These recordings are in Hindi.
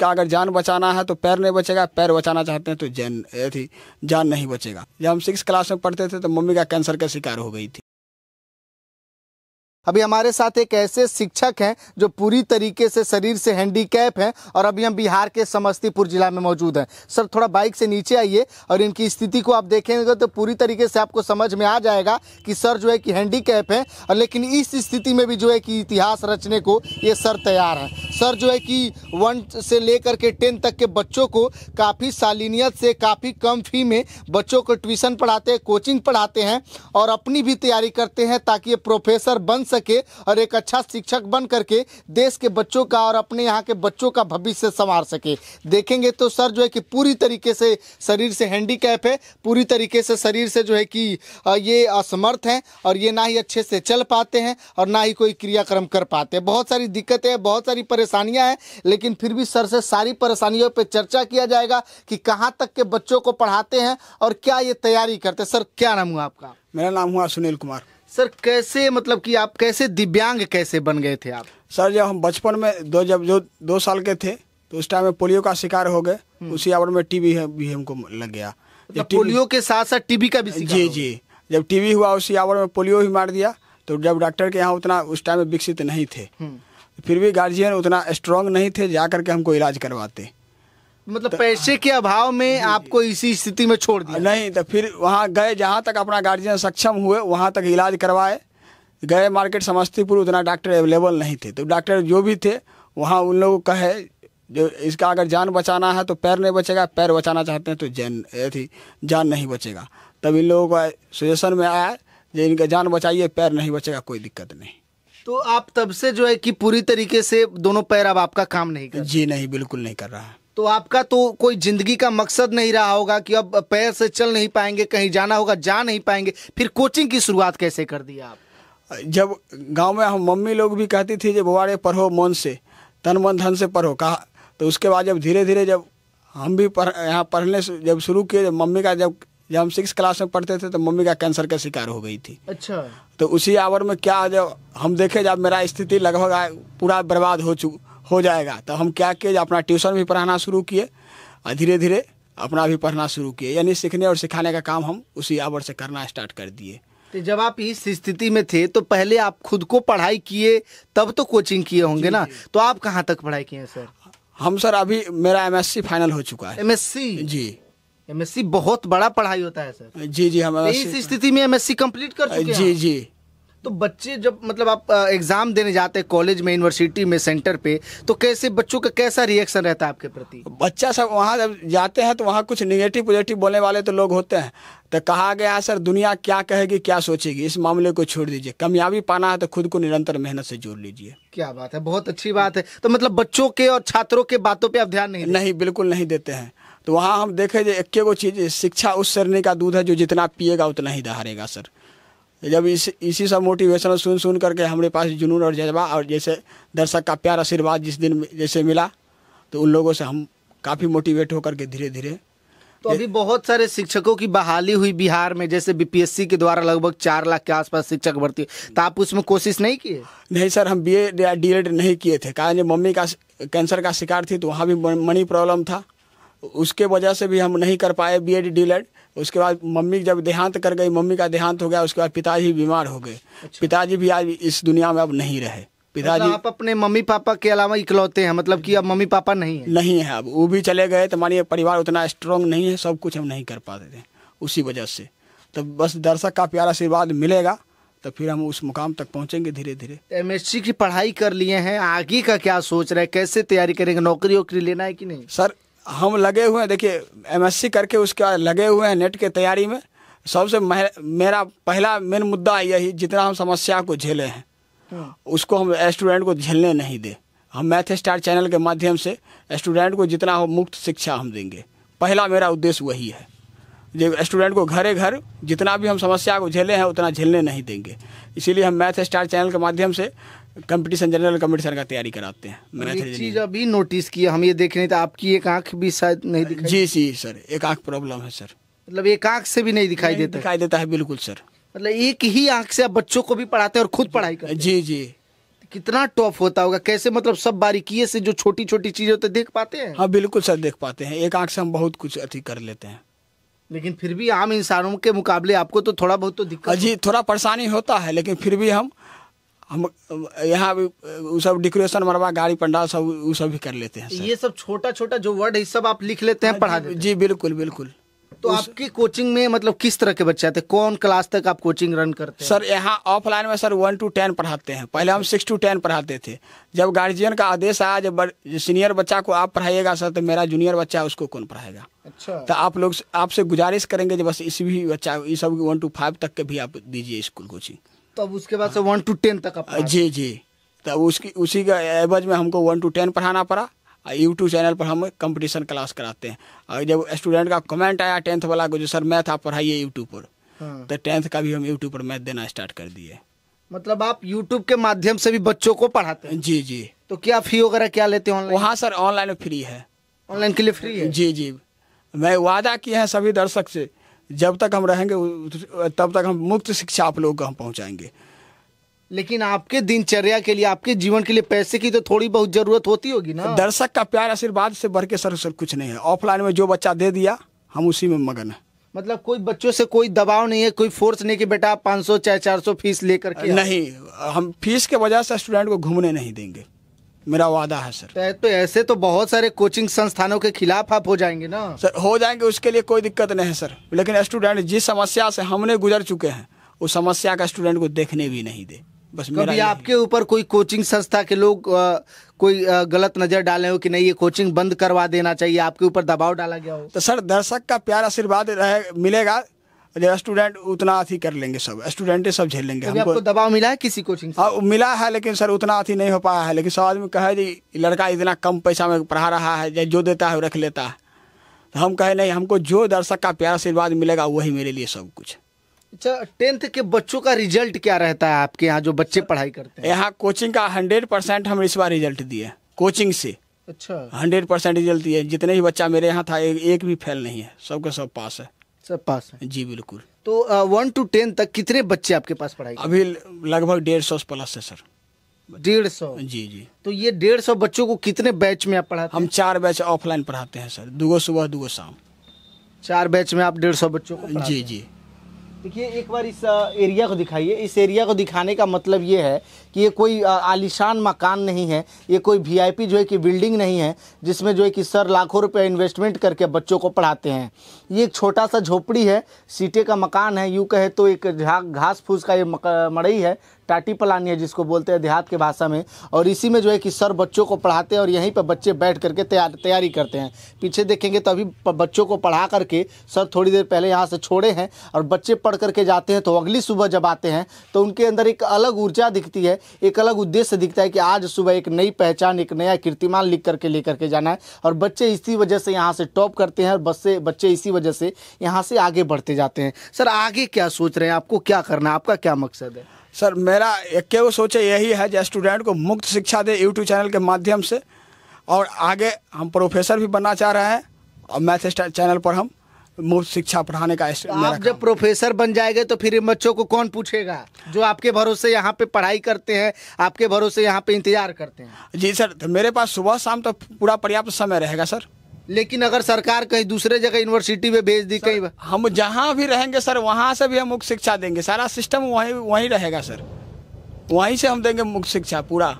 का अगर जान बचाना है तो पैर नहीं बचेगा पैर बचाना चाहते हैं तो जैन थी जान नहीं बचेगा जब हम सिक्स क्लास में पढ़ते थे तो मम्मी का कैंसर का शिकार हो गई थी अभी हमारे साथ एक ऐसे शिक्षक हैं जो पूरी तरीके से शरीर से हैंडीकैप हैं और अभी हम बिहार के समस्तीपुर जिला में मौजूद हैं सर थोड़ा बाइक से नीचे आइए और इनकी स्थिति को आप देखेंगे तो पूरी तरीके से आपको समझ में आ जाएगा कि सर जो है कि हैंडीकैप हैं और लेकिन इस स्थिति में भी जो है कि इतिहास रचने को ये सर तैयार हैं सर जो है कि वन से लेकर के टेन तक के बच्चों को काफ़ी सालिनियत से काफ़ी कम फी में बच्चों को ट्यूशन पढ़ाते हैं कोचिंग पढ़ाते हैं और अपनी भी तैयारी करते हैं ताकि ये प्रोफेसर बन सके और एक अच्छा शिक्षक बन करके देश के बच्चों का और अपने यहाँ के बच्चों का भविष्य संवार सके देखेंगे तो सर जो है कि पूरी तरीके से शरीर से हैंडीकैप है पूरी तरीके से शरीर से जो है कि ये असमर्थ हैं और ये ना ही अच्छे से चल पाते हैं और ना ही कोई क्रियाक्रम कर पाते हैं बहुत सारी दिक्कतें हैं बहुत सारी परेशानी परेशानियां हैं लेकिन फिर भी सर से सारी परेशानियों पे चर्चा किया जाएगा कि कहां तक के बच्चों को पढ़ाते हैं और क्या ये तैयारी करते हैं सर क्या नाम हुआ आपका मेरा नाम हुआ सुनील कुमार सर कैसे मतलब कि आप कैसे दिव्यांग कैसे बन गए थे आप सर जब हम बचपन में दो जब जो दो साल के थे तो उस टाइम में पोलियो का शिकार हो गए हम्म। उसी आवर में टीबी है भी हमको लग गया मतलब पोलियो के साथ साथ टीबी का भी जी जी जब टीबी हुआ उसी आवर में पोलियो भी मार दिया तो जब डॉक्टर के यहाँ उतना उस टाइम में विकसित नहीं थे हम्म। फिर भी गार्जियन उतना स्ट्रांग नहीं थे जा करके हमको इलाज करवाते मतलब तो, पैसे के अभाव में आपको इसी स्थिति में छोड़ दिया नहीं तो फिर वहाँ गए जहाँ तक अपना गार्जियन सक्षम हुए वहाँ तक इलाज करवाए गए मार्केट समस्तीपुर उतना डॉक्टर अवेलेबल नहीं थे तो डॉक्टर जो भी थे वहाँ उन लोगों को कहे जो इसका अगर जान बचाना है तो पैर नहीं बचेगा पैर बचाना चाहते हैं तो जैन अथी जान नहीं बचेगा तब इन लोगों का सजेशन में आया जो इनका जान बचाइए पैर नहीं बचेगा कोई दिक्कत नहीं तो आप तब से जो है कि पूरी तरीके से दोनों पैर अब आपका काम नहीं कर जी नहीं बिल्कुल नहीं कर रहा तो आपका तो कोई जिंदगी का मकसद नहीं रहा होगा कि अब पैर से चल नहीं पाएंगे कहीं जाना होगा जा नहीं पाएंगे फिर कोचिंग की शुरुआत कैसे कर दी आप जब गांव में हम मम्मी लोग भी कहती थी जब बुआ पढ़ो मन से तन मन धन से पढ़ो कहा तो उसके बाद जब धीरे धीरे जब हम भी पढ़ यहाँ पढ़ने जब शुरू किए जब मम्मी का जब जब हम सिक्स क्लास में पढ़ते थे तो मम्मी का कैंसर का शिकार हो गई थी अच्छा तो उसी आवर में क्या जब हम देखे जब मेरा स्थिति लगभग पूरा बर्बाद हो चु हो जाएगा तो हम क्या किए अपना ट्यूशन भी पढ़ाना शुरू किए और धीरे धीरे अपना भी पढ़ना शुरू किए यानी सीखने और सिखाने का काम हम उसी आवर से करना स्टार्ट कर दिए तो जब आप इस स्थिति में थे तो पहले आप खुद को पढ़ाई किए तब तो कोचिंग किए होंगे ना तो आप कहाँ तक पढ़ाई किए सर हम सर अभी मेरा एमएससी फाइनल हो चुका है एमएससी जी एमएससी बहुत बड़ा पढ़ाई होता है सर जी जी हम इस स्थिति में एमएससी कंप्लीट कर चुके जी हैं। जी तो बच्चे जब मतलब आप एग्जाम देने जाते हैं कॉलेज में यूनिवर्सिटी में सेंटर पे तो कैसे बच्चों का कैसा रिएक्शन रहता है आपके प्रति बच्चा सब वहाँ जब जाते हैं तो वहाँ कुछ निगेटिव पॉजिटिव बोलने वाले तो लोग होते हैं तो कहा गया सर दुनिया क्या कहेगी क्या सोचेगी इस मामले को छोड़ दीजिए कामयाबी पाना है तो खुद को निरंतर मेहनत से जोड़ लीजिए क्या बात है बहुत अच्छी बात है तो मतलब बच्चों के और छात्रों के बातों पर आप ध्यान नहीं नहीं बिल्कुल नहीं देते हैं तो वहाँ हम देखें जो एक गो चीज़ शिक्षा उस सरने का दूध है जो जितना पिएगा उतना ही दहाड़ेगा सर जब इस इसी सब मोटिवेशन सुन सुन करके हमारे पास जुनून और जज्बा और जैसे दर्शक का प्यार आशीर्वाद जिस दिन जैसे मिला तो उन लोगों से हम काफ़ी मोटिवेट होकर के धीरे धीरे तो अभी बहुत सारे शिक्षकों की बहाली हुई बिहार में जैसे बीपीएससी के द्वारा लगभग चार लाख के आसपास शिक्षक भर्ती तो आप उसमें कोशिश नहीं किए नहीं सर हम बीए या डीएड नहीं किए थे कारण मम्मी का कैंसर का शिकार थी तो वहाँ भी मनी प्रॉब्लम था उसके वजह से भी हम नहीं कर पाए बी एड डी उसके बाद मम्मी जब देहांत कर गई मम्मी का देहांत हो गया उसके बाद पिताजी बीमार हो गए अच्छा। पिताजी भी आज इस दुनिया में अब नहीं रहे पिताजी मतलब आप अपने मम्मी पापा के अलावा इकलौते हैं मतलब कि अब मम्मी पापा नहीं है नहीं है अब वो भी चले गए तो मानिए परिवार उतना स्ट्रांग नहीं है सब कुछ हम नहीं कर पाते थे उसी वजह से तो बस दर्शक का प्यारा आशीर्वाद मिलेगा तो फिर हम उस मुकाम तक पहुंचेंगे धीरे धीरे एम की पढ़ाई कर लिए हैं आगे का क्या सोच रहे हैं कैसे तैयारी करेंगे नौकरी वोकरी लेना है कि नहीं सर हम लगे हुए हैं देखिए एमएससी करके उसका लगे हुए हैं नेट के तैयारी में सबसे मेरा पहला मेन मुद्दा यही जितना हम समस्या को झेले हैं हाँ। उसको हम स्टूडेंट को झेलने नहीं दे हम मैथ स्टार चैनल के माध्यम से स्टूडेंट को जितना हो मुफ्त शिक्षा हम देंगे पहला मेरा उद्देश्य वही है जो स्टूडेंट को घरे घर जितना भी हम समस्या को झेले हैं उतना झेलने नहीं देंगे इसीलिए हम मैथ स्टार चैनल के माध्यम से कंपटीशन जनरल कंपटीशन का तैयारी कराते हैं मैथ चीज अभी नोटिस किया हम ये देख रहे थे तो आपकी एक आंख भी शायद नहीं दिखाई जी सी सर एक आंख प्रॉब्लम है सर मतलब एक आंख से भी नहीं दिखाई देता दिखाई देता है बिल्कुल सर मतलब एक ही आंख से आप बच्चों को भी पढ़ाते हैं और खुद पढ़ाई करते जी जी कितना टॉप होता होगा कैसे मतलब सब बारीकी से जो छोटी छोटी चीजें होते तो देख पाते हैं हाँ बिल्कुल सर देख पाते हैं एक आंख से हम बहुत कुछ अति कर लेते हैं लेकिन फिर भी आम इंसानों के मुकाबले आपको तो थोड़ा बहुत तो दिक्कत हाँ जी थोड़ा परेशानी होता है लेकिन फिर भी हम हम यहाँ भी वो सब डेकोरेशन मरवा गाड़ी पंडाल सब वो सब भी कर लेते हैं ये सब छोटा छोटा जो वर्ड है सब आप लिख लेते हैं हाँ पढ़ा देते जी बिल्कुल बिल्कुल तो उस... आपकी कोचिंग में मतलब किस तरह के बच्चे आते हैं कौन क्लास तक आप कोचिंग रन करते हैं सर यहाँ ऑफलाइन में सर वन टू टेन पढ़ाते हैं पहले हम सिक्स टू टेन पढ़ाते थे जब गार्जियन का आदेश आया जब सीनियर बच्चा को आप पढ़ाइएगा सर तो मेरा जूनियर बच्चा उसको कौन पढ़ाएगा अच्छा तो आप लोग आपसे गुजारिश करेंगे जब बस इसी भी बच्चा इस सब वन टू फाइव तक के भी आप दीजिए स्कूल कोचिंग तब उसके बाद से वन टू टेन तक जी जी तब उसकी उसी का एवज में हमको वन टू टेन पढ़ाना पड़ा और यूट्यूब चैनल पर हम कंपटीशन क्लास कराते हैं और जब स्टूडेंट का कमेंट आया टेंथ वाला को जो सर मैथ आप पढ़ाइए यूट्यूब पर हाँ। तो टेंथ का भी हम यूट्यूब पर मैथ देना स्टार्ट कर दिए मतलब आप यूट्यूब के माध्यम से भी बच्चों को पढ़ाते हैं जी जी तो क्या फी वगैरह क्या लेते हैं ऑनलाइन वहाँ सर ऑनलाइन फ्री है ऑनलाइन के लिए फ्री है जी जी मैं वादा किए हैं सभी दर्शक से जब तक हम रहेंगे तब तक हम मुक्त शिक्षा आप लोगों को हम पहुँचाएंगे लेकिन आपके दिनचर्या के लिए आपके जीवन के लिए पैसे की तो थोड़ी बहुत जरूरत होती होगी ना दर्शक का प्यार आशीर्वाद से बढ़ के सर सर कुछ नहीं है ऑफलाइन में जो बच्चा दे दिया हम उसी में मगन है मतलब कोई बच्चों से कोई दबाव नहीं है कोई फोर्स नहीं कि बेटा आप पाँच सौ चाहे चार सौ फीस लेकर के नहीं हम फीस के वजह से स्टूडेंट को घूमने नहीं देंगे मेरा वादा है सर तो, तो ऐसे तो बहुत सारे कोचिंग संस्थानों के खिलाफ आप हो जाएंगे ना सर हो जाएंगे उसके लिए कोई दिक्कत नहीं है सर लेकिन स्टूडेंट जिस समस्या से हमने गुजर चुके हैं उस समस्या का स्टूडेंट को देखने भी नहीं दे बस कभी आपके ऊपर कोई कोचिंग संस्था के लोग आ, कोई आ, गलत नजर डाले हो कि नहीं ये कोचिंग बंद करवा देना चाहिए आपके ऊपर दबाव डाला गया हो तो सर दर्शक का प्यार आशीर्वाद मिलेगा स्टूडेंट उतना अथी कर लेंगे सब स्टूडेंट सब झेल लेंगे तो हमको आपको दबाव मिला है किसी कोचिंग से? आ, हाँ, मिला है लेकिन सर उतना अथी नहीं हो पाया है लेकिन सब आदमी कहे जी लड़का इतना कम पैसा में पढ़ा रहा है जो देता है रख लेता है तो हम कहे नहीं हमको जो दर्शक का प्यार आशीर्वाद मिलेगा वही मेरे लिए सब कुछ अच्छा टेंथ के बच्चों का रिजल्ट क्या रहता है आपके यहाँ जो बच्चे पढ़ाई करते हैं यहाँ कोचिंग का हंड्रेड परसेंट हम इस बार रिजल्ट दिए कोचिंग से अच्छा हंड्रेड परसेंट रिजल्ट दिए जितने भी बच्चा मेरे यहाँ था एक, एक भी फेल नहीं है सबके सब पास है सब पास है जी बिल्कुल तो वन टू टेन तक कितने बच्चे आपके पास पढ़ाई अभी लगभग डेढ़ सौ प्लस है सर डेढ़ सौ जी जी तो ये डेढ़ सौ बच्चों को कितने बैच में आप पढ़ाते हम चार बैच ऑफलाइन पढ़ाते हैं सर दो सुबह दो शाम चार बैच में आप डेढ़ सौ बच्चों को जी जी देखिए एक बार इस एरिया को दिखाइए इस एरिया को दिखाने का मतलब ये है कि ये कोई आलिशान मकान नहीं है ये कोई वीआईपी जो है कि बिल्डिंग नहीं है जिसमें जो है कि सर लाखों रुपए इन्वेस्टमेंट करके बच्चों को पढ़ाते हैं ये एक छोटा सा झोपड़ी है सीटे का मकान है यूँ कहे तो एक घास फूस का ये मड़ई है टाटी पलानी है जिसको बोलते हैं देहात के भाषा में और इसी में जो है कि सर बच्चों को पढ़ाते हैं और यहीं पर बच्चे बैठ करके तैयार तैयारी करते हैं पीछे देखेंगे तो अभी बच्चों को पढ़ा करके सर थोड़ी देर पहले यहाँ से छोड़े हैं और बच्चे पढ़ करके जाते हैं तो अगली सुबह जब आते हैं तो उनके अंदर एक अलग ऊर्जा दिखती है एक अलग उद्देश्य दिखता है कि आज सुबह एक नई पहचान एक नया कीर्तिमान लिख करके लेकर के जाना है और बच्चे इसी वजह से यहाँ से टॉप करते हैं और बच्चे बच्चे इसी वजह से यहाँ से आगे बढ़ते जाते हैं सर आगे क्या सोच रहे हैं आपको क्या करना है आपका क्या मकसद है सर मेरा वो सोचे यही है जो स्टूडेंट को मुफ्त शिक्षा दे यूट्यूब चैनल के माध्यम से और आगे हम प्रोफेसर भी बनना चाह रहे हैं और मैथ चैनल पर हम मुफ्त शिक्षा पढ़ाने का तो आप जब प्रोफेसर बन जाएंगे तो फिर इन बच्चों को कौन पूछेगा जो आपके भरोसे यहाँ पे पढ़ाई करते हैं आपके भरोसे यहाँ पे इंतजार करते हैं जी सर तो मेरे पास सुबह शाम तो पूरा पर्याप्त समय रहेगा सर लेकिन अगर सरकार कहीं दूसरे जगह यूनिवर्सिटी में भेज दी कहीं हम जहाँ भी रहेंगे सर वहाँ से भी हम मुख्य शिक्षा देंगे सारा सिस्टम वहीं वहीं रहेगा सर वहीं से हम देंगे मुख्य शिक्षा पूरा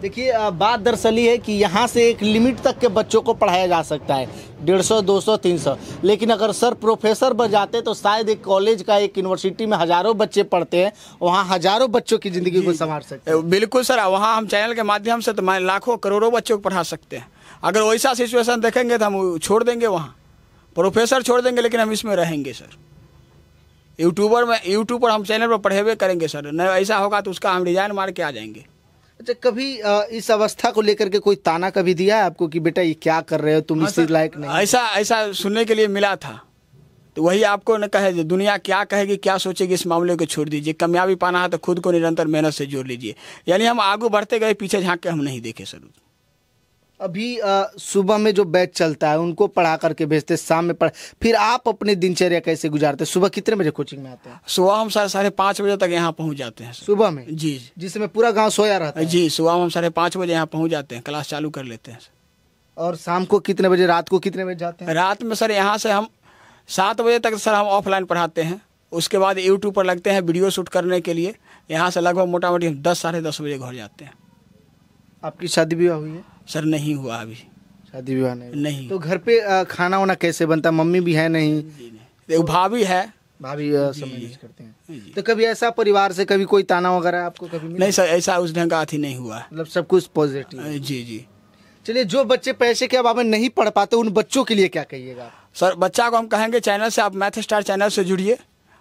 देखिए बात दरअसल है कि यहाँ से एक लिमिट तक के बच्चों को पढ़ाया जा सकता है डेढ़ सौ दो सौ तीन सौ लेकिन अगर सर प्रोफेसर बन जाते तो शायद एक कॉलेज का एक यूनिवर्सिटी में हज़ारों बच्चे पढ़ते हैं वहाँ हज़ारों बच्चों की ज़िंदगी को संभाल सकते हैं बिल्कुल सर वहाँ हम चैनल के माध्यम से तो लाखों करोड़ों बच्चों को पढ़ा सकते हैं अगर वैसा सिचुएशन देखेंगे तो हम छोड़ देंगे वहाँ प्रोफेसर छोड़ देंगे लेकिन हम इसमें रहेंगे सर यूट्यूबर में यूट्यूब पर हम चैनल पर पढ़ेवे करेंगे सर न ऐसा होगा तो उसका हम डिजाइन मार के आ जाएंगे अच्छा कभी इस अवस्था को लेकर के कोई ताना कभी दिया है आपको कि बेटा ये क्या कर रहे हो तुम हाँ, इस लायक नहीं ऐसा ऐसा सुनने के लिए मिला था तो वही आपको न कहे दुनिया क्या कहेगी क्या सोचेगी इस मामले को छोड़ दीजिए कामयाबी पाना है तो खुद को निरंतर मेहनत से जोड़ लीजिए यानी हम आगे बढ़ते गए पीछे झाँक के हम नहीं देखे सर अभी सुबह में जो बैच चलता है उनको पढ़ा करके भेजते शाम में पढ़ फिर आप अपनी दिनचर्या कैसे गुजारते हैं सुबह कितने बजे कोचिंग में आते हैं सुबह हम साढ़े साढ़े पाँच बजे तक यहाँ पहुँच जाते हैं सुबह में जी जिसमें पूरा गांव सोया रहता है जी सुबह हम साढ़े पाँच बजे यहाँ पहुँच जाते हैं क्लास चालू कर लेते हैं और शाम को कितने बजे रात को कितने बजे जाते हैं रात में सर यहाँ से हम सात बजे तक सर हम ऑफलाइन पढ़ाते हैं उसके बाद यूट्यूब पर लगते हैं वीडियो शूट करने के लिए यहाँ से लगभग मोटा मोटी हम दस साढ़े दस बजे घर जाते हैं आपकी शादी विवाह हुई है सर नहीं हुआ अभी शादी विवाह नहीं नहीं तो घर पे खाना वाना कैसे बनता मम्मी भी है नहीं, भाभी है भाभी करते हैं तो कभी ऐसा परिवार से कभी कोई ताना वगैरह आपको कभी नहीं सर ऐसा उस ढंग का अथी नहीं हुआ मतलब सब कुछ पॉजिटिव जी जी चलिए जो बच्चे पैसे के अभाव में नहीं पढ़ पाते उन बच्चों के लिए क्या कहिएगा सर बच्चा को हम कहेंगे चैनल से आप मैथ स्टार चैनल से जुड़िए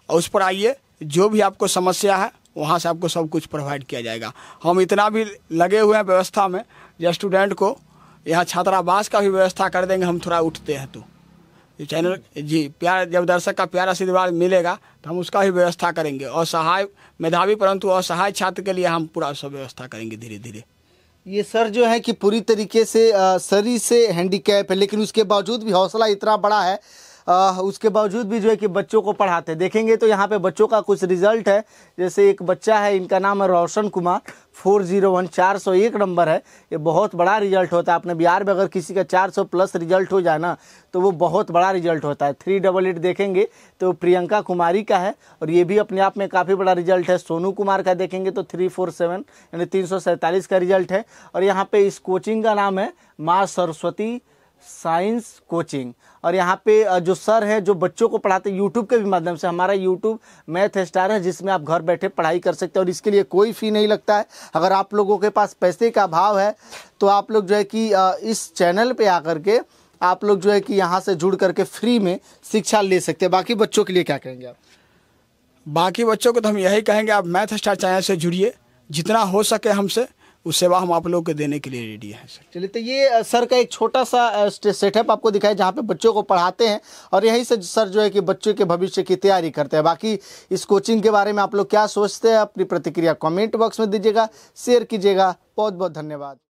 और उस पर आइए जो भी आपको समस्या है वहाँ से आपको सब कुछ प्रोवाइड किया जाएगा हम इतना भी लगे हुए हैं व्यवस्था में या स्टूडेंट को यहाँ छात्रावास का भी व्यवस्था कर देंगे हम थोड़ा उठते हैं तो ये चैनल जी प्यार जब दर्शक का प्यार आशीर्वाद मिलेगा तो हम उसका भी व्यवस्था करेंगे और सहाय मेधावी परंतु असहाय छात्र के लिए हम पूरा सब व्यवस्था करेंगे धीरे धीरे ये सर जो है कि पूरी तरीके से सरी से हैंडीकैप है लेकिन उसके बावजूद भी हौसला इतना बड़ा है आ, उसके बावजूद भी जो है कि बच्चों को पढ़ाते हैं देखेंगे तो यहाँ पे बच्चों का कुछ रिजल्ट है जैसे एक बच्चा है इनका नाम है Roshan Kumar four zero one चार सौ एक नंबर है ये बहुत बड़ा रिजल्ट होता है अपने बिहार में अगर किसी का चार सौ प्लस रिजल्ट हो जाए ना तो वो बहुत बड़ा रिजल्ट होता है थ्री डबल एट देखेंगे तो प्रियंका कुमारी का है और ये भी अपने आप में काफ़ी बड़ा रिजल्ट है सोनू कुमार का देखेंगे तो थ्री फोर सेवन यानी तीन सौ सैंतालीस का रिजल्ट है और यहाँ पे इस कोचिंग का नाम है माँ सरस्वती साइंस कोचिंग और यहाँ पे जो सर है जो बच्चों को पढ़ाते हैं यूट्यूब के भी माध्यम से हमारा यूट्यूब मैथ स्टार है जिसमें आप घर बैठे पढ़ाई कर सकते हैं और इसके लिए कोई फ़ी नहीं लगता है अगर आप लोगों के पास पैसे का अभाव है तो आप लोग जो है कि इस चैनल पर आकर के आप लोग जो है कि यहाँ से जुड़ करके फ्री में शिक्षा ले सकते हैं बाकी बच्चों के लिए क्या कहेंगे आप बाकी बच्चों को तो हम यही कहेंगे आप मैथ स्टार चैनल से जुड़िए जितना हो सके हमसे वो सेवा हम आप लोग को देने के लिए रेडी हैं सर चलिए तो ये सर का एक छोटा सा सेटअप आपको दिखाया जहाँ पे बच्चों को पढ़ाते हैं और यहीं से सर जो है कि बच्चों के भविष्य की तैयारी करते हैं बाकी इस कोचिंग के बारे में आप लोग क्या सोचते हैं अपनी प्रतिक्रिया कमेंट बॉक्स में दीजिएगा शेयर कीजिएगा बहुत बहुत धन्यवाद